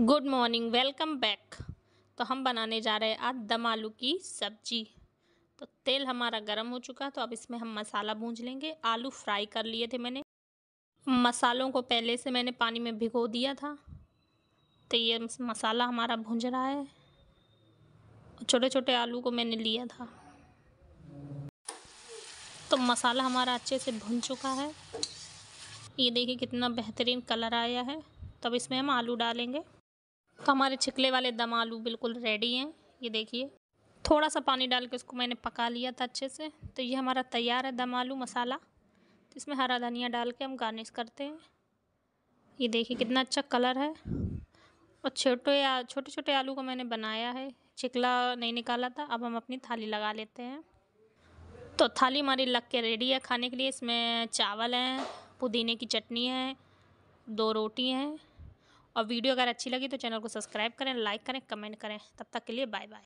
good morning welcome back तो हम बनाने जा रहे हैं आज दम आलू की सब्जी तो तेल हमारा गर्म हो चुका तो अब इसमें हम मसाला भूंज लेंगे आलू फ्राई कर लिए थे मैंने मसालों को पहले से मैंने पानी में भिगो दिया था तो ये मसाला हमारा भूंज रहा है छोटे छोटे आलू को मैंने लिया था तो मसाला हमारा अच्छे से भुन चुका है ये देखिए कितना बेहतरीन कलर आया है तब इसमें हम आलू डालेंगे तो हमारे छिकले वाले दम आलू बिल्कुल रेडी हैं ये देखिए थोड़ा सा पानी डाल के उसको मैंने पका लिया था अच्छे से तो ये हमारा तैयार है दम आलू मसाला तो इसमें हरा धनिया डाल के हम गार्निश करते हैं ये देखिए कितना अच्छा कलर है और छोटे छोटे छोटे आलू को मैंने बनाया है छिकला नहीं निकाला था अब हम अपनी थाली लगा लेते हैं तो थाली हमारी लग के रेडी है खाने के लिए इसमें चावल हैं पुदीने की चटनी है दो रोटी हैं और वीडियो अगर अच्छी लगी तो चैनल को सब्सक्राइब करें लाइक करें कमेंट करें तब तक के लिए बाय बाय